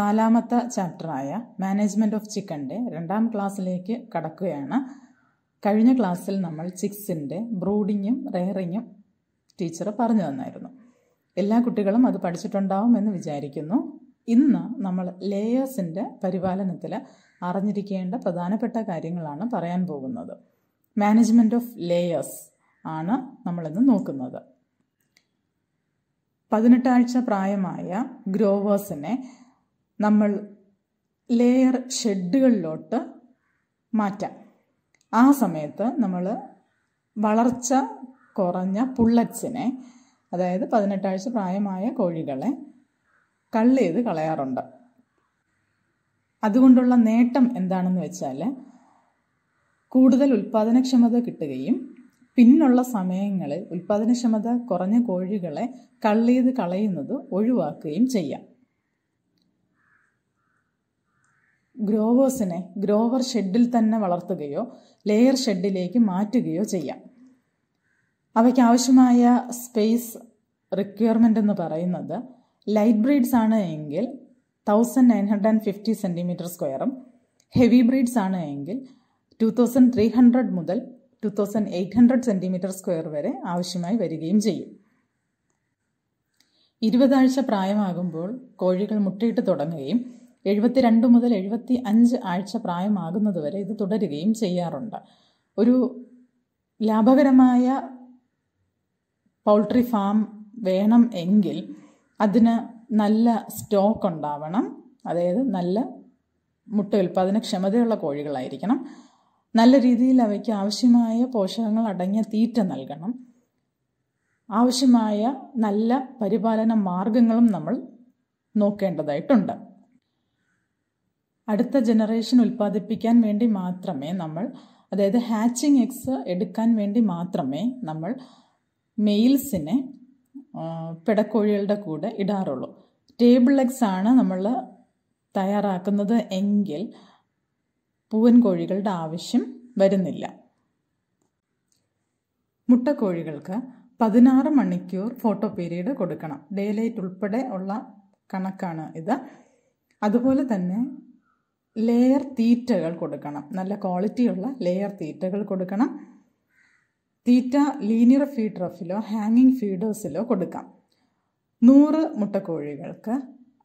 നാലാമത്തെ ചാപ്റ്ററായ management of ചിക്കൻ്റെ രണ്ടാം ക്ലാസ്സിലേക്ക് കടക്കുകയാണ് കഴിഞ്ഞ ക്ലാസ്സിൽ നമ്മൾ ചിക്സിൻ്റെ ബ്രൂഡിങ്ങും റെയറിങ്ങും ടീച്ചർ പറഞ്ഞു തന്നായിരുന്നു എല്ലാ കുട്ടികളും അത് പഠിച്ചിട്ടുണ്ടാവും എന്ന് വിചാരിക്കുന്നു ഇന്ന് നമ്മൾ ലേയേഴ്സിൻ്റെ പരിപാലനത്തിൽ അറിഞ്ഞിരിക്കേണ്ട പ്രധാനപ്പെട്ട കാര്യങ്ങളാണ് പറയാൻ പോകുന്നത് മാനേജ്മെൻറ്റ് ഓഫ് ലേയേഴ്സ് ആണ് നമ്മളിന്ന് നോക്കുന്നത് പതിനെട്ടാഴ്ച പ്രായമായ ഗ്രോവേഴ്സിനെ നമ്മൾ ലെയർ ഷെഡുകളിലോട്ട് മാറ്റാം ആ സമയത്ത് നമ്മൾ വളർച്ച കുറഞ്ഞ പുള്ളറ്റ്സിനെ അതായത് പതിനെട്ടാഴ്ച പ്രായമായ കോഴികളെ കള്ള് ചെയ്ത് കളയാറുണ്ട് അതുകൊണ്ടുള്ള നേട്ടം എന്താണെന്ന് വെച്ചാൽ കൂടുതൽ ഉൽപ്പാദനക്ഷമത കിട്ടുകയും പിന്നുള്ള സമയങ്ങളിൽ ഉൽപ്പാദനക്ഷമത കുറഞ്ഞ കോഴികളെ കള്ള് ചെയ്ത് കളയുന്നത് ഒഴിവാക്കുകയും ചെയ്യാം ഗ്രോവേഴ്സിനെ ഗ്രോവർ ഷെഡിൽ തന്നെ വളർത്തുകയോ ലെയർ ഷെഡിലേക്ക് മാറ്റുകയോ ചെയ്യാം അവയ്ക്ക് ആവശ്യമായ സ്പേസ് റിക്വയർമെൻ്റ് എന്ന് പറയുന്നത് ലൈറ്റ് ബ്രീഡ്സ് ആണ് എങ്കിൽ thousand nine hundred and fifty centimetre സ്ക്വയറും ഹെവി ബ്രീഡ്സ് ആണ് എങ്കിൽ ടു തൗസൻഡ് ത്രീ ഹൺഡ്രഡ് മുതൽ two thousand eight hundred centimetre square വരെ ആവശ്യമായി വരികയും ചെയ്യും ഇരുപതാഴ്ച പ്രായമാകുമ്പോൾ കോഴികൾ മുട്ടയിട്ട് തുടങ്ങുകയും എഴുപത്തിരണ്ട് മുതൽ എഴുപത്തി അഞ്ച് ആഴ്ച പ്രായമാകുന്നതുവരെ ഇത് തുടരുകയും ചെയ്യാറുണ്ട് ഒരു ലാഭകരമായ പൗൾട്രി ഫാം വേണം എങ്കിൽ അതിന് നല്ല സ്റ്റോക്ക് ഉണ്ടാവണം അതായത് നല്ല മുട്ട ഉൽപ്പാദന ക്ഷമതയുള്ള കോഴികളായിരിക്കണം നല്ല രീതിയിൽ അവയ്ക്ക് ആവശ്യമായ പോഷകങ്ങൾ അടങ്ങിയ തീറ്റ നൽകണം ആവശ്യമായ നല്ല പരിപാലന മാർഗങ്ങളും നമ്മൾ നോക്കേണ്ടതായിട്ടുണ്ട് അടുത്ത ജനറേഷൻ ഉൽപ്പാദിപ്പിക്കാൻ വേണ്ടി മാത്രമേ നമ്മൾ അതായത് ഹാച്ചിങ് എക്സ് എടുക്കാൻ വേണ്ടി മാത്രമേ നമ്മൾ മെയിൽസിനെ പിടക്കോഴികളുടെ കൂടെ ഇടാറുള്ളൂ ടേബിൾ എഗ്സ് ആണ് നമ്മൾ തയ്യാറാക്കുന്നത് എങ്കിൽ പൂവൻ കോഴികളുടെ ആവശ്യം വരുന്നില്ല മുട്ടക്കോഴികൾക്ക് പതിനാറ് മണിക്കൂർ ഫോട്ടോ പീരീഡ് കൊടുക്കണം ഡേ ലൈറ്റ് ഉൾപ്പെടെ ഉള്ള കണക്കാണ് ഇത് അതുപോലെ തന്നെ ലെയർ തീറ്റകൾ കൊടുക്കണം നല്ല ക്വാളിറ്റിയുള്ള ലെയർ തീറ്റകൾ കൊടുക്കണം തീറ്റ ലീനിയർ ഫീഡ് റഫിലോ ഹാങ്ങിങ് ഫീഡേഴ്സിലോ കൊടുക്കാം നൂറ് മുട്ടക്കോഴികൾക്ക്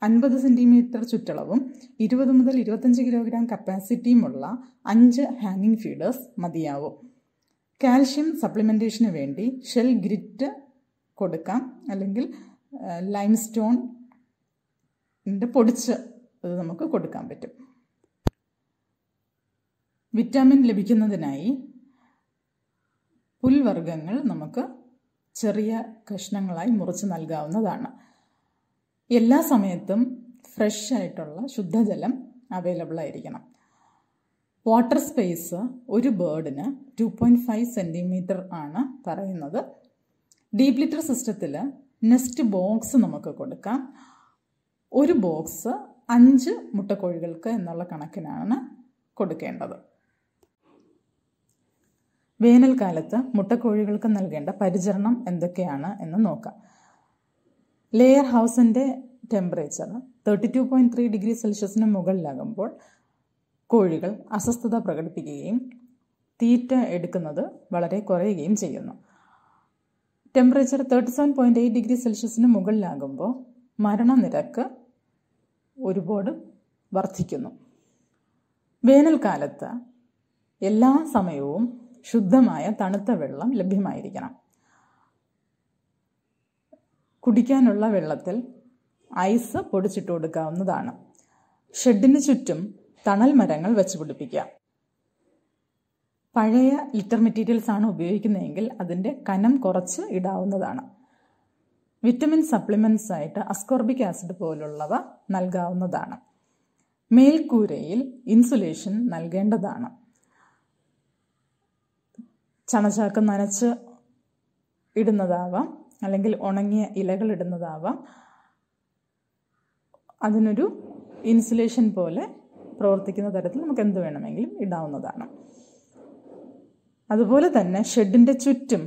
അൻപത് സെൻറ്റിമീറ്റർ ചുറ്റളവും ഇരുപത് മുതൽ ഇരുപത്തഞ്ച് കിലോഗ്രാം കപ്പാസിറ്റിയുമുള്ള അഞ്ച് ഹാങ്ങിങ് ഫീഡേഴ്സ് മതിയാവും കാൽഷ്യം സപ്ലിമെൻറ്റേഷന് വേണ്ടി ഷെൽ ഗ്രിറ്റ് കൊടുക്കാം അല്ലെങ്കിൽ ലൈംസ്റ്റോൺ പൊടിച്ച് അത് നമുക്ക് കൊടുക്കാൻ പറ്റും വിറ്റാമിൻ ലഭിക്കുന്നതിനായി പുൽവർഗ്ഗങ്ങൾ നമുക്ക് ചെറിയ കഷ്ണങ്ങളായി മുറിച്ച് നൽകാവുന്നതാണ് എല്ലാ സമയത്തും ഫ്രഷ് ആയിട്ടുള്ള ശുദ്ധജലം അവൈലബിൾ ആയിരിക്കണം വാട്ടർ സ്പേസ് ഒരു ബേർഡിന് ടു പോയിൻറ്റ് ഫൈവ് സെൻറ്റിമീറ്റർ ആണ് പറയുന്നത് ഡീപ് ലിറ്റർ സിസ്റ്റത്തിൽ നെസ്റ്റ് ബോക്സ് നമുക്ക് കൊടുക്കാം ഒരു ബോക്സ് അഞ്ച് മുട്ടക്കോഴികൾക്ക് എന്നുള്ള കണക്കിനാണ് കൊടുക്കേണ്ടത് വേനൽക്കാലത്ത് മുട്ടക്കോഴികൾക്ക് നൽകേണ്ട പരിചരണം എന്തൊക്കെയാണ് എന്ന് നോക്കാം ലെയർ ഹൗസിൻ്റെ temperature thirty two point three degree സെൽഷ്യസിന് മുകളിലാകുമ്പോൾ കോഴികൾ അസ്വസ്ഥത പ്രകടിപ്പിക്കുകയും തീറ്റ എടുക്കുന്നത് വളരെ കുറയുകയും ചെയ്യുന്നു temperature thirty seven point eight degree സെൽഷ്യസിന് മുകളിലാകുമ്പോൾ മരണനിരക്ക് ഒരുപാട് വർദ്ധിക്കുന്നു വേനൽക്കാലത്ത് എല്ലാ സമയവും ശുദ്ധമായ തണുത്ത വെള്ളം ലഭ്യമായിരിക്കണം കുടിക്കാനുള്ള വെള്ളത്തിൽ ഐസ് പൊടിച്ചിട്ട് കൊടുക്കാവുന്നതാണ് ഷെഡിന് ചുറ്റും തണൽ മരങ്ങൾ വെച്ച് പിടിപ്പിക്കുക പഴയ ലിറ്റർ മെറ്റീരിയൽസ് ആണ് ഉപയോഗിക്കുന്നതെങ്കിൽ അതിൻ്റെ കനം കുറച്ച് ഇടാവുന്നതാണ് വിറ്റമിൻ സപ്ലിമെൻസ് ആയിട്ട് അസ്കോർബിക് ആസിഡ് പോലുള്ളവ നൽകാവുന്നതാണ് മേൽക്കൂരയിൽ ഇൻസുലേഷൻ നൽകേണ്ടതാണ് ചണചാക്ക് നനച്ച് ഇടുന്നതാവാം അല്ലെങ്കിൽ ഉണങ്ങിയ ഇലകൾ ഇടുന്നതാവാം അതിനൊരു ഇൻസുലേഷൻ പോലെ പ്രവർത്തിക്കുന്ന തരത്തിൽ നമുക്ക് എന്ത് വേണമെങ്കിലും ഇടാവുന്നതാണ് അതുപോലെ തന്നെ ഷെഡിൻ്റെ ചുറ്റും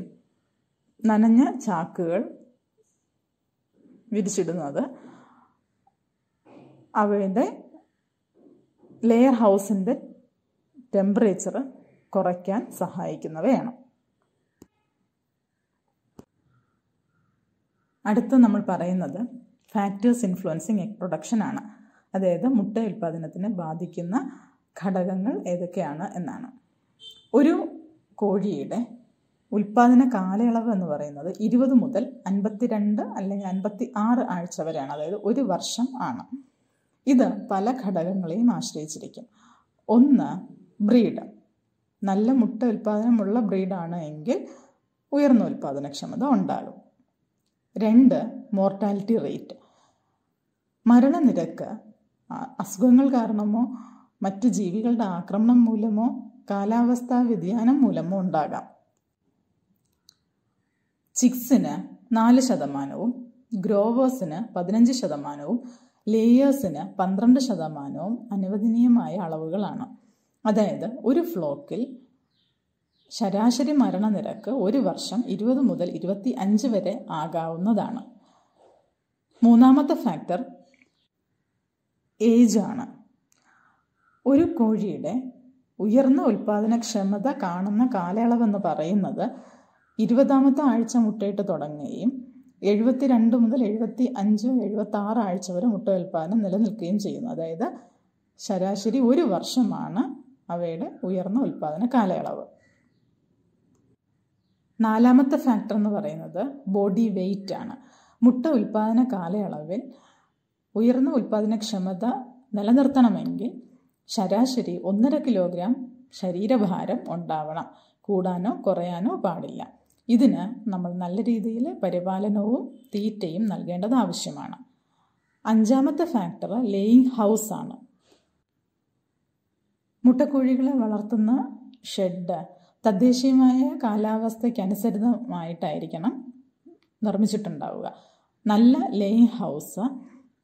നനഞ്ഞ ചാക്കുകൾ വിരിച്ചിടുന്നത് അവയുടെ ലെയർ ഹൗസിൻ്റെ ടെമ്പറേച്ചർ കുറയ്ക്കാൻ സഹായിക്കുന്നവയാണ് അടുത്ത നമ്മൾ പറയുന്നത് ഫാക്ടേഴ്സ് ഇൻഫ്ലുവൻസിങ് എഗ് പ്രൊഡക്ഷൻ ആണ് അതായത് മുട്ട ഉൽപ്പാദനത്തിന് ബാധിക്കുന്ന ഘടകങ്ങൾ ഏതൊക്കെയാണ് എന്നാണ് ഒരു കോഴിയുടെ ഉൽപ്പാദന കാലയളവ് എന്ന് പറയുന്നത് ഇരുപത് മുതൽ അൻപത്തിരണ്ട് അല്ലെങ്കിൽ അൻപത്തി ആറ് ആഴ്ച വരെയാണ് അതായത് ഒരു വർഷം ആണ് ഇത് പല ഘടകങ്ങളെയും ആശ്രയിച്ചിരിക്കും ഒന്ന് ബ്രീഡ് നല്ല മുട്ട ഉൽപ്പാദനമുള്ള ബ്രീഡാണ് എങ്കിൽ ഉയർന്ന ഉൽപ്പാദനക്ഷമത ഉണ്ടാകും രണ്ട് മോർട്ടാലിറ്റി റേറ്റ് മരണനിരക്ക് അസുഖങ്ങൾ കാരണമോ മറ്റ് ജീവികളുടെ ആക്രമണം മൂലമോ കാലാവസ്ഥാ വ്യതിയാനം മൂലമോ ഉണ്ടാകാം ചിക്സിന് നാല് ശതമാനവും ഗ്രോവേഴ്സിന് പതിനഞ്ച് ശതമാനവും ലേയേഴ്സിന് പന്ത്രണ്ട് ശതമാനവും അനുവദനീയമായ അളവുകളാണ് അതായത് ഒരു ഫ്ലോക്കിൽ ശരാശരി മരണനിരക്ക് ഒരു വർഷം ഇരുപത് മുതൽ ഇരുപത്തി അഞ്ച് വരെ ആകാവുന്നതാണ് മൂന്നാമത്തെ ഫാക്ടർ ഏജ് ആണ് ഒരു കോഴിയുടെ ഉയർന്ന ഉൽപാദനക്ഷമത കാണുന്ന കാലയളവെന്ന് പറയുന്നത് ഇരുപതാമത്തെ ആഴ്ച മുട്ടയിട്ട് തുടങ്ങുകയും എഴുപത്തി രണ്ട് മുതൽ എഴുപത്തി അഞ്ച് എഴുപത്തി ആറ് ആഴ്ച വരെ മുട്ട ഉൽപാദനം നിലനിൽക്കുകയും ചെയ്യുന്നു അതായത് ശരാശരി ഒരു വർഷമാണ് അവയുടെ ഉയർന്ന ഉൽപ്പാദന കാലയളവ് നാലാമത്തെ ഫാക്ടർ എന്ന് പറയുന്നത് ബോഡി വെയ്റ്റ് ആണ് മുട്ട ഉൽപ്പാദന കാലയളവിൽ ഉയർന്ന ഉൽപ്പാദനക്ഷമത നിലനിർത്തണമെങ്കിൽ ശരാശരി ഒന്നര കിലോഗ്രാം ശരീരഭാരം ഉണ്ടാവണം കൂടാനോ കുറയാനോ പാടില്ല ഇതിന് നമ്മൾ നല്ല രീതിയിൽ പരിപാലനവും തീറ്റയും നൽകേണ്ടത് ആവശ്യമാണ് അഞ്ചാമത്തെ ഫാക്ടർ ലേയിങ് ഹൗസ് ആണ് മുട്ടക്കോഴികളെ വളർത്തുന്ന ഷെഡ് തദ്ദേശീയമായ കാലാവസ്ഥയ്ക്കനുസരിതമായിട്ടായിരിക്കണം നിർമ്മിച്ചിട്ടുണ്ടാവുക നല്ല ലേ ഹൗസ്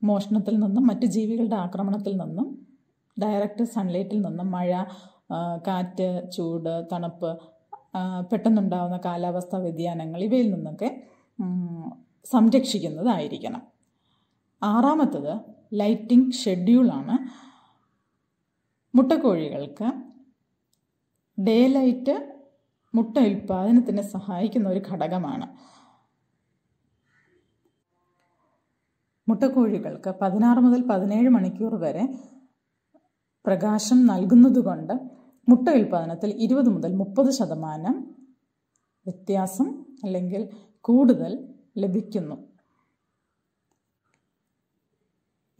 മോഷണത്തിൽ നിന്നും മറ്റ് ജീവികളുടെ ആക്രമണത്തിൽ നിന്നും ഡയറക്റ്റ് സൺലൈറ്റിൽ നിന്നും മഴ കാറ്റ് ചൂട് തണുപ്പ് പെട്ടെന്നുണ്ടാകുന്ന കാലാവസ്ഥാ വ്യതിയാനങ്ങൾ ഇവയിൽ നിന്നൊക്കെ സംരക്ഷിക്കുന്നതായിരിക്കണം ആറാമത്തത് ലൈറ്റിംഗ് ഷെഡ്യൂളാണ് മുട്ടക്കോഴികൾക്ക് ഡേ ലൈറ്റ് മുട്ട ഉൽപ്പാദനത്തിന് സഹായിക്കുന്ന ഒരു ഘടകമാണ് മുട്ടക്കോഴികൾക്ക് പതിനാറ് മുതൽ പതിനേഴ് മണിക്കൂർ വരെ പ്രകാശം നൽകുന്നതുകൊണ്ട് മുട്ട ഉൽപ്പാദനത്തിൽ ഇരുപത് മുതൽ മുപ്പത് ശതമാനം വ്യത്യാസം അല്ലെങ്കിൽ കൂടുതൽ ലഭിക്കുന്നു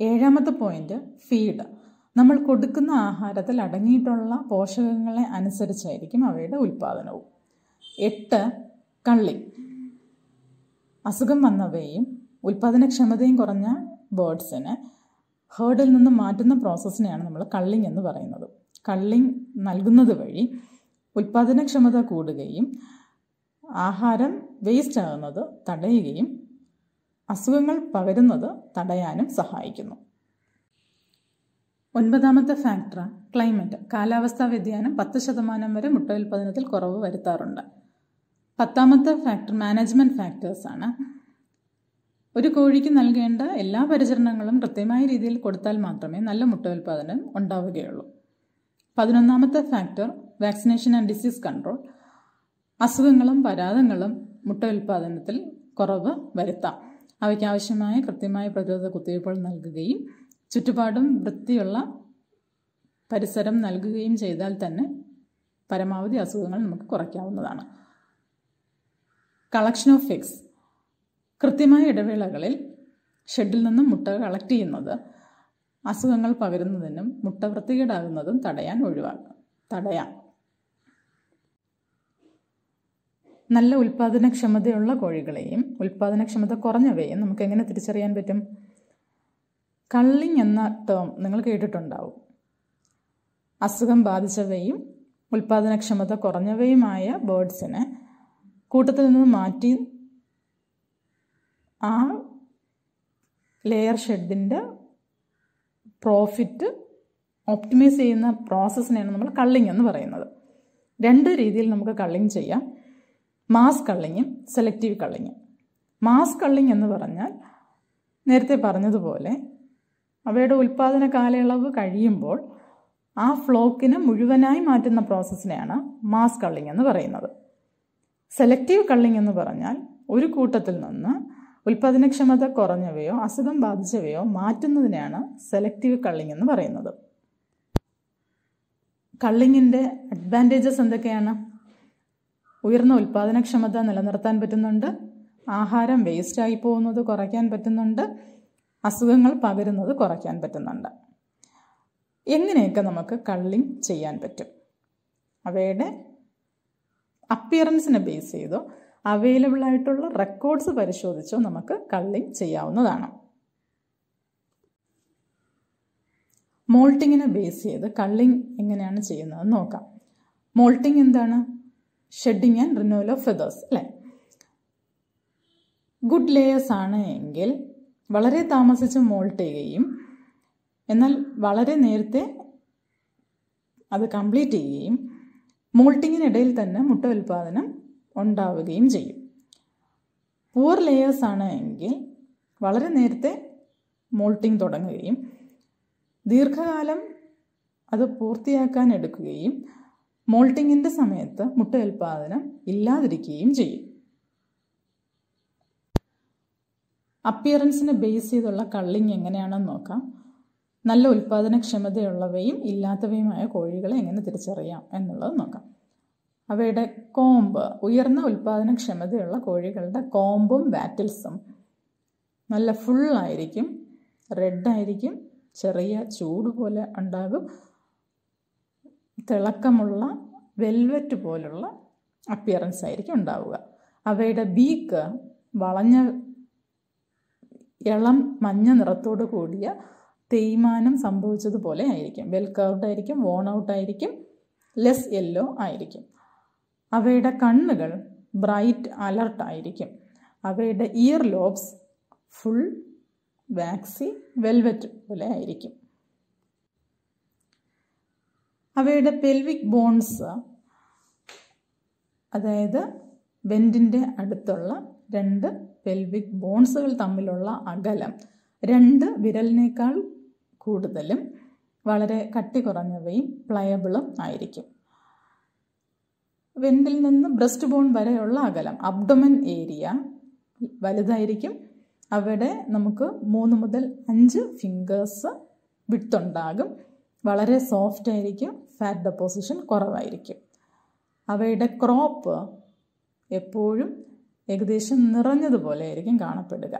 ഏഴാമത്തെ പോയിന്റ് ഫീഡ് നമ്മൾ കൊടുക്കുന്ന ആഹാരത്തിൽ അടങ്ങിയിട്ടുള്ള പോഷകങ്ങളെ അനുസരിച്ചായിരിക്കും അവയുടെ ഉൽപ്പാദനവും എട്ട് കള്ളി അസുഖം വന്നവയും ഉൽപ്പാദനക്ഷമതയും കുറഞ്ഞ ബേർഡ്സിനെ ഹേർഡിൽ നിന്ന് മാറ്റുന്ന പ്രോസസ്സിനെയാണ് നമ്മൾ കള്ളിങ് എന്ന് പറയുന്നത് കള്ളിങ് നൽകുന്നത് വഴി ഉൽപ്പാദനക്ഷമത കൂടുകയും ആഹാരം വേസ്റ്റ് ആകുന്നത് തടയുകയും അസുഖങ്ങൾ പകരുന്നത് തടയാനും സഹായിക്കുന്നു ഒൻപതാമത്തെ ഫാക്ടറാണ് ക്ലൈമറ്റ് കാലാവസ്ഥാ വ്യതിയാനം പത്ത് ശതമാനം വരെ മുട്ട കുറവ് വരുത്താറുണ്ട് പത്താമത്തെ ഫാക്ടർ മാനേജ്മെൻറ്റ് ഫാക്ടേഴ്സാണ് ഒരു കോഴിക്ക് നൽകേണ്ട എല്ലാ പരിചരണങ്ങളും കൃത്യമായ രീതിയിൽ കൊടുത്താൽ മാത്രമേ നല്ല മുട്ട ഉണ്ടാവുകയുള്ളൂ പതിനൊന്നാമത്തെ factor vaccination and disease control അസുഖങ്ങളും പരാതങ്ങളും മുട്ട ഉൽപ്പാദനത്തിൽ കുറവ് വരുത്താം അവയ്ക്കാവശ്യമായ കൃത്യമായ പ്രതിരോധ കുത്തിവയ്പ്പുകൾ നൽകുകയും ചുറ്റുപാടും വൃത്തിയുള്ള പരിസരം നൽകുകയും ചെയ്താൽ തന്നെ പരമാവധി അസുഖങ്ങൾ നമുക്ക് കുറയ്ക്കാവുന്നതാണ് കളക്ഷൻ ഓഫ് ഫിക്സ് കൃത്യമായ ഇടവേളകളിൽ ഷെഡിൽ നിന്നും മുട്ട കളക്ട് ചെയ്യുന്നത് അസുഖങ്ങൾ പകരുന്നതിനും മുട്ട വൃത്തികേടാകുന്നതും തടയാൻ ഒഴിവാക്കാം തടയാം നല്ല ഉൽപ്പാദനക്ഷമതയുള്ള കോഴികളെയും ഉൽപ്പാദനക്ഷമത കുറഞ്ഞവയും നമുക്ക് എങ്ങനെ തിരിച്ചറിയാൻ പറ്റും കള്ളിങ് എന്ന ടേം നിങ്ങൾ കേട്ടിട്ടുണ്ടാവും അസുഖം ബാധിച്ചവയും ഉൽപാദനക്ഷമത കുറഞ്ഞവയുമായ ബേർഡ്സിനെ കൂട്ടത്തിൽ നിന്ന് മാറ്റി ആ ലെയർ ഷെഡിൻ്റെ പ്രോഫിറ്റ് ഒപ്റ്റിമൈസ് ചെയ്യുന്ന പ്രോസസ്സിനെയാണ് നമ്മൾ കള്ളിങ് എന്ന് പറയുന്നത് രണ്ട് രീതിയിൽ നമുക്ക് കള്ളിങ് ചെയ്യാം മാസ് കള്ളിങ്ങും സെലക്റ്റീവ് കള്ളിങ്ങും മാസ് കള്ളിങ് എന്ന് പറഞ്ഞാൽ നേരത്തെ പറഞ്ഞതുപോലെ അവയുടെ ഉൽപ്പാദന കാലയളവ് കഴിയുമ്പോൾ ആ ഫ്ലോക്കിനെ മുഴുവനായി മാറ്റുന്ന പ്രോസസ്സിനെയാണ് മാസ് കള്ളിങ് എന്ന് പറയുന്നത് സെലക്റ്റീവ് കള്ളിങ് എന്ന് പറഞ്ഞാൽ ഒരു കൂട്ടത്തിൽ നിന്ന് ഉൽപ്പാദനക്ഷമത കുറഞ്ഞവയോ അസുഖം ബാധിച്ചവയോ മാറ്റുന്നതിനെയാണ് സെലക്റ്റീവ് കള്ളിങ് എന്ന് പറയുന്നത് കള്ളിങ്ങിൻ്റെ അഡ്വാൻറ്റേജസ് എന്തൊക്കെയാണ് ഉയർന്ന ഉൽപ്പാദനക്ഷമത നിലനിർത്താൻ പറ്റുന്നുണ്ട് ആഹാരം വേസ്റ്റായി പോകുന്നത് കുറയ്ക്കാൻ പറ്റുന്നുണ്ട് അസുഖങ്ങൾ പകരുന്നത് കുറയ്ക്കാൻ പറ്റുന്നുണ്ട് എങ്ങനെയൊക്കെ നമുക്ക് കള്ളിങ് ചെയ്യാൻ പറ്റും അവയുടെ അപ്പിയറൻസിനെ ബേസ് ചെയ്തോ അവൈലബിൾ ആയിട്ടുള്ള റെക്കോർഡ്സ് പരിശോധിച്ചോ നമുക്ക് കള്ളിങ് ചെയ്യാവുന്നതാണ് മോൾട്ടിങ്ങിനെ ബേസ് ചെയ്ത് കള്ളിങ് എങ്ങനെയാണ് ചെയ്യുന്നത് നോക്കാം മോൾട്ടിങ് എന്താണ് shedding and renewal of feathers അല്ലേ ഗുഡ് ലേയേഴ്സ് ആണ് എങ്കിൽ വളരെ താമസിച്ച് മോൾട്ട് ചെയ്യുകയും എന്നാൽ വളരെ നേരത്തെ അത് കംപ്ലീറ്റ് ചെയ്യുകയും മോൾട്ടിങ്ങിനിടയിൽ തന്നെ മുട്ട ഉൽപ്പാദനം ഉണ്ടാവുകയും ചെയ്യും പൂർ ലേയേഴ്സ് ആണ് എങ്കിൽ വളരെ നേരത്തെ മോൾട്ടിംഗ് തുടങ്ങുകയും ദീർഘകാലം അത് പൂർത്തിയാക്കാൻ എടുക്കുകയും മോൾട്ടിങ്ങിൻ്റെ സമയത്ത് മുട്ട ഉൽപ്പാദനം ഇല്ലാതിരിക്കുകയും ചെയ്യും അപ്പിയറൻസിനെ ബേസ് ചെയ്തുള്ള കള്ളിങ് എങ്ങനെയാണെന്ന് നോക്കാം നല്ല ഉൽപ്പാദനക്ഷമതയുള്ളവയും ഇല്ലാത്തവയുമായ കോഴികളെ എങ്ങനെ തിരിച്ചറിയാം എന്നുള്ളത് നോക്കാം അവയുടെ കോമ്പ് ഉയർന്ന ഉൽപ്പാദനക്ഷമതയുള്ള കോഴികളുടെ കോമ്പും വാറ്റിൽസും നല്ല ഫുൾ ആയിരിക്കും റെഡ് ആയിരിക്കും ചെറിയ ചൂട് പോലെ ഉണ്ടാകും തിളക്കമുള്ള വെൽവെറ്റ് പോലുള്ള അപ്പിയറൻസ് ആയിരിക്കും ഉണ്ടാവുക അവയുടെ ബീക്ക് വളഞ്ഞ ഇളം മഞ്ഞ നിറത്തോട് കൂടിയ തേയ്മാനം സംഭവിച്ചതുപോലെ ആയിരിക്കും വെൽ കർവ്ഡ് ആയിരിക്കും വോൺ ഔട്ട് ആയിരിക്കും ലെസ് യെല്ലോ ആയിരിക്കും അവയുടെ കണ്ണുകൾ ബ്രൈറ്റ് അലർട്ട് ആയിരിക്കും അവയുടെ ear lobes full waxy velvet പോലെ ആയിരിക്കും അവയുടെ പെൽവിക് ബോൺസ് അതായത് വെൻറ്റിൻ്റെ അടുത്തുള്ള രണ്ട് പെൽവിക് ബോൺസുകൾ തമ്മിലുള്ള അകലം രണ്ട് വിരലിനേക്കാൾ കൂടുതലും വളരെ കട്ടി കുറഞ്ഞവയും പ്ലയബിളും ആയിരിക്കും വെന്തിൽ നിന്ന് ബ്രസ്റ്റ് ബോൺ വരെയുള്ള അകലം അബ്ഡൊമൻ ഏരിയ വലുതായിരിക്കും അവിടെ നമുക്ക് മൂന്ന് മുതൽ അഞ്ച് ഫിംഗേഴ്സ് വിട്ടുണ്ടാകും വളരെ സോഫ്റ്റ് ആയിരിക്കും ഫാറ്റ് ഡെപ്പോസിഷൻ കുറവായിരിക്കും അവയുടെ ക്രോപ്പ് എപ്പോഴും ഏകദേശം നിറഞ്ഞതുപോലെ ആയിരിക്കും കാണപ്പെടുക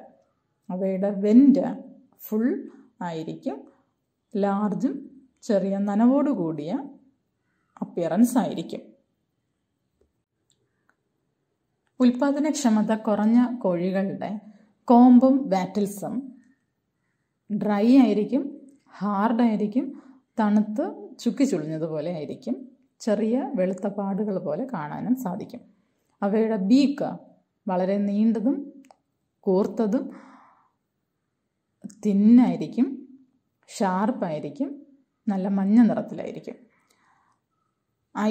അവയുടെ വെൻ്റ് ഫുൾ ആയിരിക്കും ലാർജും ചെറിയ നനവോടു കൂടിയ അപ്പിയറൻസ് ആയിരിക്കും ഉൽപാദനക്ഷമത കുറഞ്ഞ കോഴികളുടെ കോമ്പും ബാറ്റിൽസും ഡ്രൈ ആയിരിക്കും ഹാർഡായിരിക്കും തണുത്ത് ചുക്കി ചുളിഞ്ഞതുപോലെ ആയിരിക്കും ചെറിയ വെളുത്ത പാടുകൾ പോലെ കാണാനും സാധിക്കും അവയുടെ ബീക്ക് വളരെ നീണ്ടതും കൂർത്തതും തിന്നായിരിക്കും ഷാർപ്പായിരിക്കും നല്ല മഞ്ഞ നിറത്തിലായിരിക്കും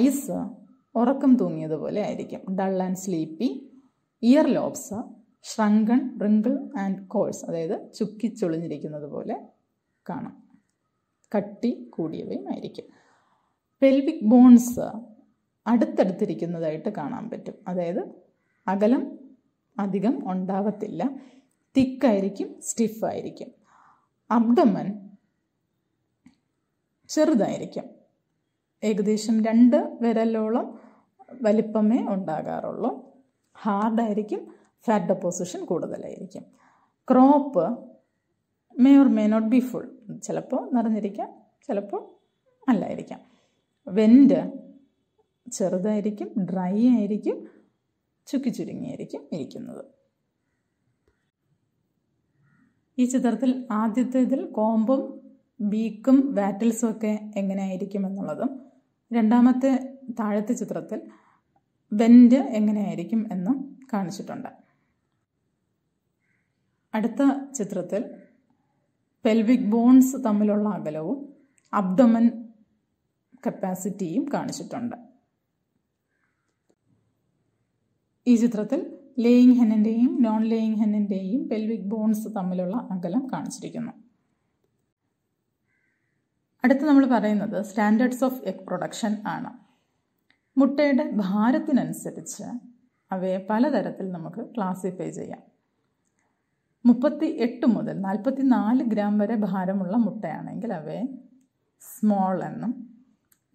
ഐസ് ഉറക്കം തൂങ്ങിയതുപോലെ ആയിരിക്കും dull and sleepy ear lobes shrunken wrinkle and coarse അതായത് ചുക്കിച്ചൊളിഞ്ഞിരിക്കുന്നത് പോലെ കാണാം കട്ടി കൂടിയവയും ആയിരിക്കും പെൽവിക് ബോൺസ് അടുത്തടുത്തിരിക്കുന്നതായിട്ട് കാണാൻ പറ്റും അതായത് അകലം അധികം ഉണ്ടാകത്തില്ല തിക്കായിരിക്കും സ്റ്റിഫായിരിക്കും അബ്ഡമൻ ചെറുതായിരിക്കും ഏകദേശം രണ്ട് വിരലോളം വലിപ്പമേ ഉണ്ടാകാറുള്ളൂ ഹാർഡായിരിക്കും ഫാറ്റ് ഡെപ്പോസിഷൻ കൂടുതലായിരിക്കും crop may or may not be full ചിലപ്പോൾ നിറഞ്ഞിരിക്കാം ചിലപ്പോൾ അല്ലായിരിക്കാം വെൻ്റ് ചെറുതായിരിക്കും ഡ്രൈ ആയിരിക്കും ചുക്കി ചുരുങ്ങിയായിരിക്കും ഇരിക്കുന്നത് ഈ ചിത്രത്തിൽ ആദ്യത്തേതിൽ കോമ്പും ബീക്കും വാറ്റിൽസും ഒക്കെ എങ്ങനെയായിരിക്കും എന്നുള്ളതും രണ്ടാമത്തെ താഴത്തെ ചിത്രത്തിൽ വെൻ്റ് എങ്ങനെയായിരിക്കും എന്നും കാണിച്ചിട്ടുണ്ട് അടുത്ത ചിത്രത്തിൽ പെൽവിക് ബോൺസ് തമ്മിലുള്ള അകലവും അബ്ഡമൻ കപ്പാസിറ്റിയും കാണിച്ചിട്ടുണ്ട് ഈ ചിത്രത്തിൽ ലേയിങ് ഹെന്നിൻ്റെയും നോൺ ലേയിങ് ഹെന്നിൻ്റെയും പെൽവിക് ബോൺസ് തമ്മിലുള്ള അകലം കാണിച്ചിരിക്കുന്നു അടുത്ത് നമ്മൾ പറയുന്നത് സ്റ്റാൻഡേർഡ്സ് ഓഫ് എഗ് പ്രൊഡക്ഷൻ ആണ് മുട്ടയുടെ ഭാരത്തിനനുസരിച്ച് അവയെ പലതരത്തിൽ നമുക്ക് ക്ലാസിഫൈ ചെയ്യാം മുപ്പത്തി എട്ട് മുതൽ നാൽപ്പത്തി നാല് ഗ്രാം വരെ ഭാരമുള്ള മുട്ടയാണെങ്കിൽ അവയെ സ്മോൾ എന്നും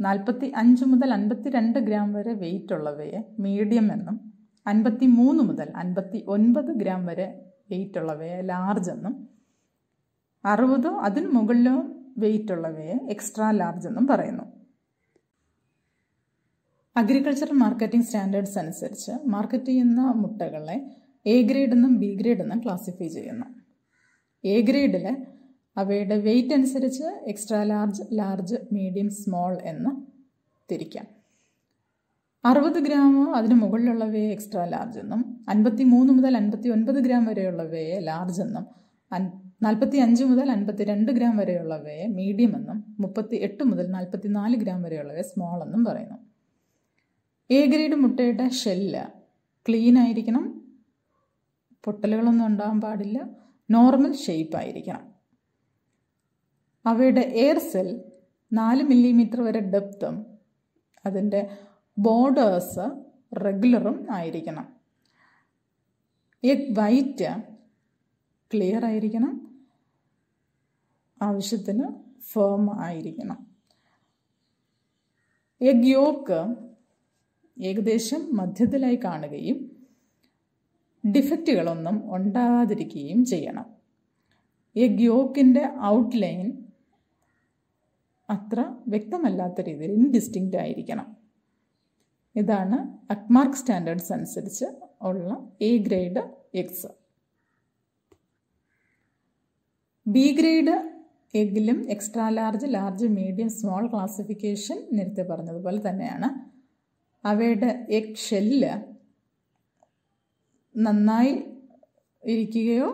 നാൽപ്പത്തി അഞ്ച് മുതൽ അൻപത്തി രണ്ട് ഗ്രാം വരെ വെയിറ്റ് ഉള്ളവയെ മീഡിയം എന്നും അൻപത്തി മൂന്ന് മുതൽ അൻപത്തി ഒൻപത് ഗ്രാം വരെ വെയിറ്റ് ഉള്ളവയെ ലാർജ് എന്നും അറുപതോ അതിന് മുകളിലോ വെയിറ്റ് ഉള്ളവയെ എക്സ്ട്രാ ലാർജ് എന്നും പറയുന്നു അഗ്രികൾച്ചർ മാർക്കറ്റിംഗ് സ്റ്റാൻഡേർഡ്സ് അനുസരിച്ച് മാർക്കറ്റ് ചെയ്യുന്ന മുട്ടകളെ എ ഗ്രേഡ് എന്നും ബി ഗ്രേഡ് എന്നും ക്ലാസിഫൈ ചെയ്യുന്നു എ ഗ്രേഡിൽ അവയുടെ വെയിറ്റ് അനുസരിച്ച് extra large large medium small എന്ന് തിരിക്കാം അറുപത് ഗ്രാമോ അതിന് മുകളിലുള്ളവയെ എക്സ്ട്രാ ലാർജ് എന്നും അൻപത്തി മൂന്ന് മുതൽ അൻപത്തി ഒൻപത് ഗ്രാം വരെയുള്ളവയെ ലാർജ് എന്നും നാൽപ്പത്തി അഞ്ച് മുതൽ അൻപത്തി രണ്ട് ഗ്രാം വരെയുള്ളവയെ മീഡിയം എന്നും മുപ്പത്തി എട്ട് മുതൽ നാൽപ്പത്തി നാല് ഗ്രാം വരെയുള്ളവയെ സ്മോൾ എന്നും പറയുന്നു എ ഗ്രേഡ് മുട്ടയുടെ ഷെല്ല് ക്ലീൻ ആയിരിക്കണം പൊട്ടലുകളൊന്നും ഉണ്ടാകാൻ പാടില്ല നോർമൽ ഷേപ്പ് ആയിരിക്കണം അവയുടെ എയർ സെൽ നാല് മില്ലിമീറ്റർ വരെ ഡെപ്തും അതിൻ്റെ ബോർഡേഴ്സ് റെഗുലറും ആയിരിക്കണം എഗ് വൈറ്റ് ക്ലിയർ ആയിരിക്കണം ആവശ്യത്തിന് ഫേം ആയിരിക്കണം എഗ് യോക്ക് ഏകദേശം മധ്യത്തിലായി കാണുകയും ഡിഫക്റ്റുകളൊന്നും ഉണ്ടാകാതിരിക്കുകയും ചെയ്യണം എഗ് യോക്കിൻ്റെ ഔട്ട്ലൈൻ അത്ര വ്യക്തമല്ലാത്ത രീതിയിൽ ഇൻഡിസ്റ്റിങ്റ്റ് ആയിരിക്കണം ഇതാണ് അക്മാർക്ക് സ്റ്റാൻഡേർഡ്സ് അനുസരിച്ച് ഉള്ള A grade eggs B grade എഗിലും extra large large medium small classification നേരത്തെ പറഞ്ഞതുപോലെ തന്നെയാണ് അവയുടെ എഗ് ഷെല്ല് നന്നായി ഇരിക്കുകയോ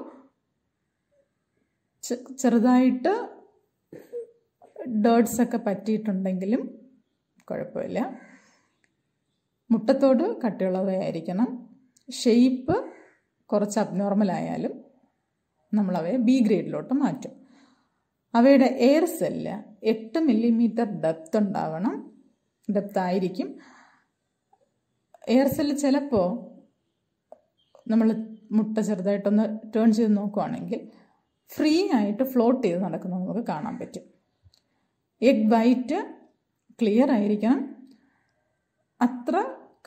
ചെറുതായിട്ട് ഡേർഡ്സൊക്കെ പറ്റിയിട്ടുണ്ടെങ്കിലും കുഴപ്പമില്ല മുട്ടത്തോട് കട്ടിയുള്ളവയായിരിക്കണം ഷെയ്പ്പ് കുറച്ച് അബ്നോർമലായാലും നമ്മളവയെ ബി ഗ്രേഡിലോട്ട് മാറ്റും അവയുടെ എയർ സെല്ല് എട്ട് മില്ലിമീറ്റർ ഡെപ്ത് ഉണ്ടാവണം ഡെപ്ത് ആയിരിക്കും എയർ സെല്ല് ചിലപ്പോൾ നമ്മൾ മുട്ട ചെറുതായിട്ടൊന്ന് ടേൺ ചെയ്ത് നോക്കുവാണെങ്കിൽ ഫ്രീ ആയിട്ട് ഫ്ലോട്ട് ചെയ്ത് നടക്കുന്നത് നമുക്ക് കാണാൻ പറ്റും എഗ് വൈറ്റ് ക്ലിയർ ആയിരിക്കണം അത്ര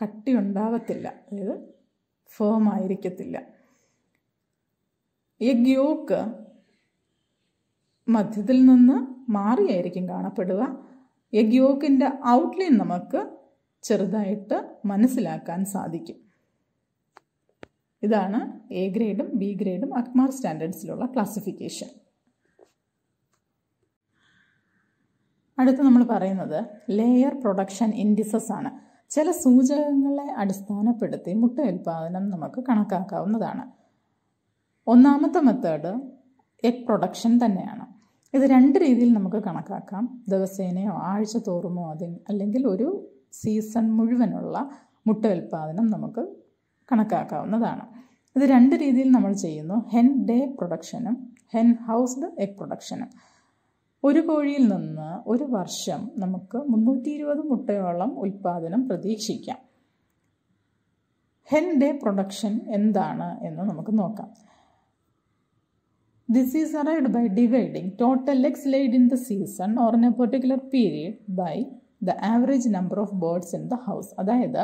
കട്ടി ഉണ്ടാകത്തില്ല അതായത് ഫേം ആയിരിക്കത്തില്ല എഗ് യോക്ക് മധ്യത്തിൽ നിന്ന് മാറിയായിരിക്കും കാണപ്പെടുക എഗ് യോക്കിൻ്റെ ഔട്ട്ലൈൻ നമുക്ക് ചെറുതായിട്ട് മനസ്സിലാക്കാൻ സാധിക്കും ഇതാണ് എ ഗ്രേഡും ബി ഗ്രേഡും അക്മാർ സ്റ്റാൻഡേർഡ്സിലുള്ള ക്ലാസിഫിക്കേഷൻ അടുത്ത് നമ്മൾ പറയുന്നത് ലെയർ പ്രൊഡക്ഷൻ ഇൻഡിസസ് ആണ് ചില സൂചകങ്ങളെ അടിസ്ഥാനപ്പെടുത്തി മുട്ട ഉൽപ്പാദനം നമുക്ക് കണക്കാക്കാവുന്നതാണ് ഒന്നാമത്തെ മെത്തേഡ് എഗ് പ്രൊഡക്ഷൻ തന്നെയാണ് ഇത് രണ്ട് രീതിയിൽ നമുക്ക് കണക്കാക്കാം ദിവസേനയോ ആഴ്ച തോറുമോ അതി അല്ലെങ്കിൽ ഒരു സീസൺ മുഴുവനുള്ള മുട്ട ഉൽപ്പാദനം നമുക്ക് കണക്കാക്കാവുന്നതാണ് ഇത് രണ്ട് രീതിയിൽ നമ്മൾ ചെയ്യുന്നു ഹെൻ ഡേ പ്രൊഡക്ഷനും ഹെൻ ഹൗസ്ഡ് എഗ് പ്രൊഡക്ഷനും ഒരു കോഴിയിൽ നിന്ന് ഒരു വർഷം നമുക്ക് മുന്നൂറ്റി ഇരുപത് മുട്ടയോളം ഉൽപ്പാദനം പ്രതീക്ഷിക്കാം ഹെൻ ഡേ പ്രൊഡക്ഷൻ എന്താണ് എന്ന് നമുക്ക് നോക്കാം this is arrived by dividing total eggs laid in the season or a particular period by the average number of birds in the house അതായത്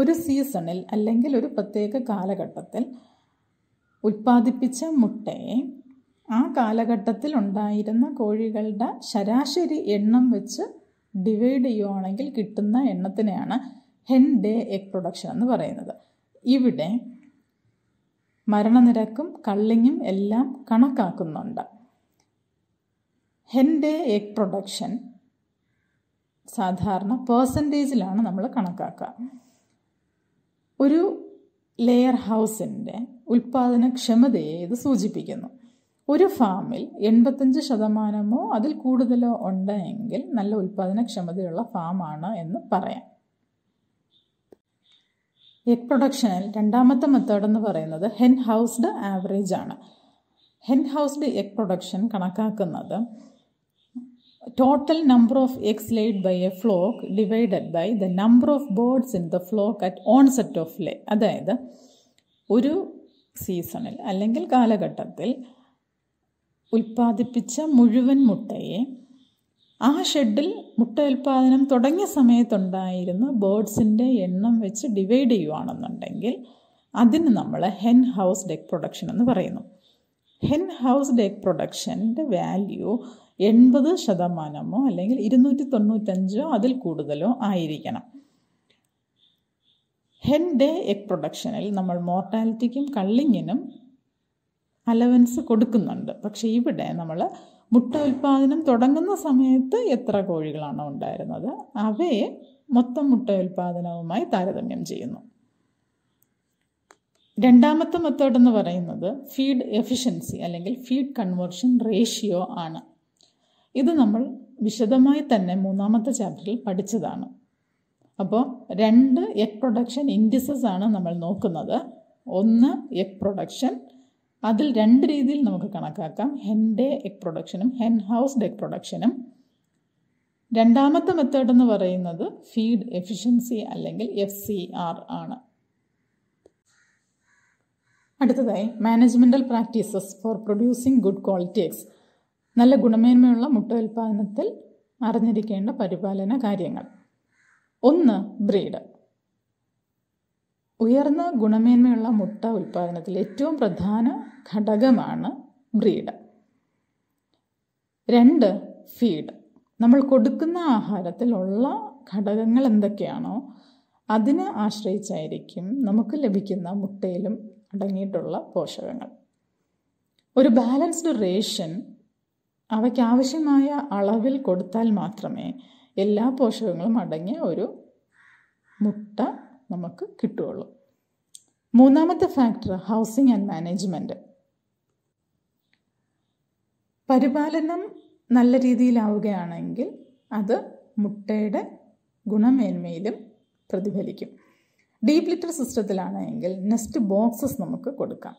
ഒരു സീസണിൽ അല്ലെങ്കിൽ ഒരു പ്രത്യേക കാലഘട്ടത്തിൽ ഉൽപ്പാദിപ്പിച്ച മുട്ടയെ ആ കാലഘട്ടത്തിൽ ഉണ്ടായിരുന്ന കോഴികളുടെ ശരാശരി എണ്ണം വെച്ച് ഡിവൈഡ് ചെയ്യുവാണെങ്കിൽ കിട്ടുന്ന എണ്ണത്തിനെയാണ് ഹെൻ ഡേ എഗ് പ്രൊഡക്ഷൻ എന്ന് പറയുന്നത് ഇവിടെ മരണനിരക്കും കള്ളിങ്ങും എല്ലാം കണക്കാക്കുന്നുണ്ട് ഹെൻ ഡേ എഗ് പ്രൊഡക്ഷൻ സാധാരണ പേഴ്സൻറ്റേജിലാണ് നമ്മൾ കണക്കാക്കുക ഒരു ലെയർ ഹൗസിൻ്റെ ഉൽപ്പാദനക്ഷമതയെ ഇത് സൂചിപ്പിക്കുന്നു ഒരു ഫാമിൽ എൺപത്തഞ്ച് ശതമാനമോ അതിൽ കൂടുതലോ ഉണ്ടെങ്കിൽ നല്ല ഉൽപ്പാദനക്ഷമതയുള്ള ഫാമാണ് എന്ന് പറയാം എഗ് പ്രൊഡക്ഷനിൽ രണ്ടാമത്തെ മെത്തേഡ് എന്ന് പറയുന്നത് ഹെൻ ഹൗസ്ഡ് ആവറേജ് ആണ് ഹെൻ ഹൗസ്ഡ് എഗ് പ്രൊഡക്ഷൻ കണക്കാക്കുന്നത് total number of eggs laid by a flock divided by the number of birds in the flock at set of lay അതായത് ഒരു സീസണിൽ അല്ലെങ്കിൽ കാലഘട്ടത്തിൽ ഉൽപ്പാദിപ്പിച്ച മുഴുവൻ മുട്ടയെ ആ ഷെഡിൽ മുട്ട ഉൽപ്പാദനം തുടങ്ങിയ സമയത്തുണ്ടായിരുന്ന ബേർഡ്സിൻ്റെ എണ്ണം വെച്ച് ഡിവൈഡ് ചെയ്യുവാണെന്നുണ്ടെങ്കിൽ അതിന് നമ്മൾ ഹെൻ ഹൗസ് ഡെക് പ്രൊഡക്ഷൻ എന്ന് പറയുന്നു ഹെൻ ഹൗസ് ഡെക് പ്രൊഡക്ഷൻ്റെ വാല്യൂ എൺപത് ശതമാനമോ അല്ലെങ്കിൽ ഇരുന്നൂറ്റി തൊണ്ണൂറ്റഞ്ചോ അതിൽ കൂടുതലോ ആയിരിക്കണം ഹെൻ ഡേ എഗ് പ്രൊഡക്ഷനിൽ നമ്മൾ മോർട്ടാലിറ്റിക്കും കള്ളിങ്ങിനും അലവൻസ് കൊടുക്കുന്നുണ്ട് പക്ഷേ ഇവിടെ നമ്മൾ മുട്ട ഉൽപ്പാദനം തുടങ്ങുന്ന സമയത്ത് എത്ര കോഴികളാണോ ഉണ്ടായിരുന്നത് അവയെ മൊത്തം മുട്ട ഉൽപ്പാദനവുമായി താരതമ്യം ചെയ്യുന്നു രണ്ടാമത്തെ മെത്തേഡ് എന്ന് പറയുന്നത് ഫീഡ് എഫിഷ്യൻസി അല്ലെങ്കിൽ ഫീഡ് കൺവേർഷൻ റേഷ്യോ ആണ് ഇത് നമ്മൾ വിശദമായി തന്നെ മൂന്നാമത്തെ ചാപ്റ്ററിൽ പഠിച്ചതാണ് അപ്പോൾ രണ്ട് എഗ് പ്രൊഡക്ഷൻ ഇൻഡിസസ് ആണ് നമ്മൾ നോക്കുന്നത് ഒന്ന് എഗ് പ്രൊഡക്ഷൻ അതിൽ രണ്ട് രീതിയിൽ നമുക്ക് കണക്കാക്കാം ഹെൻ ഡേ എഗ് പ്രൊഡക്ഷനും ഹെൻ ഹൗസ് ഡെഗ് പ്രൊഡക്ഷനും രണ്ടാമത്തെ മെത്തേഡ് എന്ന് പറയുന്നത് ഫീഡ് എഫിഷ്യൻസി അല്ലെങ്കിൽ എഫ് സി ആർ ആണ് അടുത്തതായി managemental practices for producing good quality eggs നല്ല ഗുണമേന്മയുള്ള മുട്ട ഉൽപ്പാദനത്തിൽ അറിഞ്ഞിരിക്കേണ്ട പരിപാലന കാര്യങ്ങൾ ഒന്ന് ബ്രീഡ് ഉയർന്ന ഗുണമേന്മയുള്ള മുട്ട ഉൽപ്പാദനത്തിൽ ഏറ്റവും പ്രധാന ഘടകമാണ് ബ്രീഡ് രണ്ട് ഫീഡ് നമ്മൾ കൊടുക്കുന്ന ആഹാരത്തിലുള്ള ഘടകങ്ങൾ എന്തൊക്കെയാണോ അതിനെ ആശ്രയിച്ചായിരിക്കും നമുക്ക് ലഭിക്കുന്ന മുട്ടയിലും അടങ്ങിയിട്ടുള്ള പോഷകങ്ങൾ ഒരു ബാലൻസ്ഡ് റേഷൻ അവയ്ക്ക് ആവശ്യമായ അളവിൽ കൊടുത്താൽ മാത്രമേ എല്ലാ പോഷകങ്ങളും അടങ്ങിയ ഒരു മുട്ട നമുക്ക് കിട്ടുകയുള്ളൂ മൂന്നാമത്തെ ഫാക്ടർ ഹൗസിംഗ് ആൻഡ് മാനേജ്മെൻറ്റ് പരിപാലനം നല്ല രീതിയിലാവുകയാണെങ്കിൽ അത് മുട്ടയുടെ ഗുണമേന്മയിലും പ്രതിഫലിക്കും ഡീപ് ലിറ്റർ സിസ്റ്റത്തിലാണെങ്കിൽ നെസ്റ്റ് ബോക്സസ് നമുക്ക് കൊടുക്കാം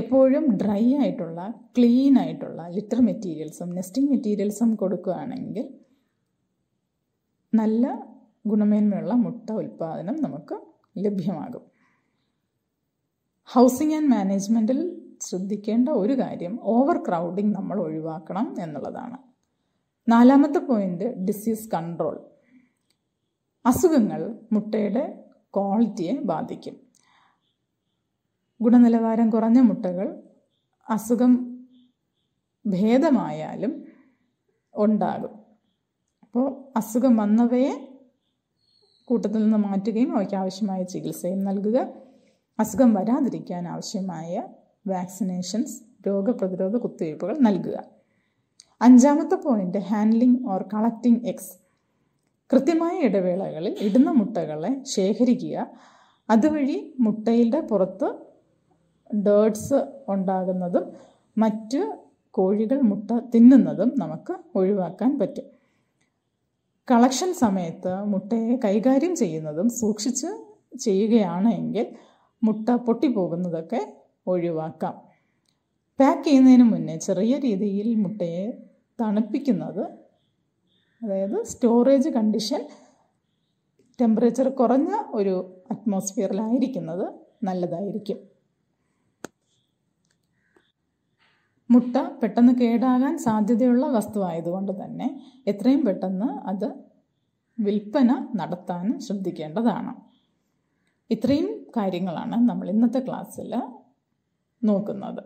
എപ്പോഴും ഡ്രൈ ആയിട്ടുള്ള ക്ലീൻ ആയിട്ടുള്ള ലിറ്റർ മെറ്റീരിയൽസും നെസ്റ്റിംഗ് മെറ്റീരിയൽസും കൊടുക്കുകയാണെങ്കിൽ നല്ല ഗുണമേന്മയുള്ള മുട്ട ഉൽപ്പാദനം നമുക്ക് ലഭ്യമാകും ഹൗസിംഗ് ആൻഡ് മാനേജ്മെൻറ്റിൽ ശ്രദ്ധിക്കേണ്ട ഒരു കാര്യം ഓവർ ക്രൗഡിങ് നമ്മൾ ഒഴിവാക്കണം എന്നുള്ളതാണ് നാലാമത്തെ പോയിന്റ് ഡിസീസ് കൺട്രോൾ അസുഖങ്ങൾ മുട്ടയുടെ ക്വാളിറ്റിയെ ബാധിക്കും ഗുണനിലവാരം കുറഞ്ഞ മുട്ടകൾ അസുഖം ഭേദമായാലും ഉണ്ടാകും അപ്പോൾ അസുഖം വന്നവയെ കൂട്ടത്തിൽ നിന്ന് മാറ്റുകയും അവയ്ക്ക് ആവശ്യമായ ചികിത്സയും നൽകുക അസുഖം വരാതിരിക്കാൻ ആവശ്യമായ വാക്സിനേഷൻസ് രോഗപ്രതിരോധ കുത്തിവയ്പ്പുകൾ നൽകുക അഞ്ചാമത്തെ point handling or collecting eggs കൃത്യമായ ഇടവേളകളിൽ ഇടുന്ന മുട്ടകളെ ശേഖരിക്കുക അതുവഴി മുട്ടയുടെ പുറത്ത് ഡേർട്സ് ഉണ്ടാകുന്നതും മറ്റ് കോഴികൾ മുട്ട തിന്നുന്നതും നമുക്ക് ഒഴിവാക്കാൻ പറ്റും കളക്ഷൻ സമയത്ത് മുട്ടയെ കൈകാര്യം ചെയ്യുന്നതും സൂക്ഷിച്ച് ചെയ്യുകയാണ് എങ്കിൽ മുട്ട പൊട്ടിപ്പോകുന്നതൊക്കെ ഒഴിവാക്കാം പാക്ക് ചെയ്യുന്നതിന് മുന്നേ ചെറിയ രീതിയിൽ മുട്ടയെ തണുപ്പിക്കുന്നത് അതായത് സ്റ്റോറേജ് കണ്ടീഷൻ ടെമ്പറേച്ചർ കുറഞ്ഞ ഒരു അറ്റ്മോസ്ഫിയറിലായിരിക്കുന്നത് നല്ലതായിരിക്കും മുട്ട പെട്ടെന്ന് കേടാകാൻ സാധ്യതയുള്ള വസ്തുവായതുകൊണ്ട് തന്നെ എത്രയും പെട്ടെന്ന് അത് വിൽപ്പന നടത്താൻ ശ്രദ്ധിക്കേണ്ടതാണ് ഇത്രയും കാര്യങ്ങളാണ് നമ്മൾ ഇന്നത്തെ ക്ലാസ്സിൽ നോക്കുന്നത്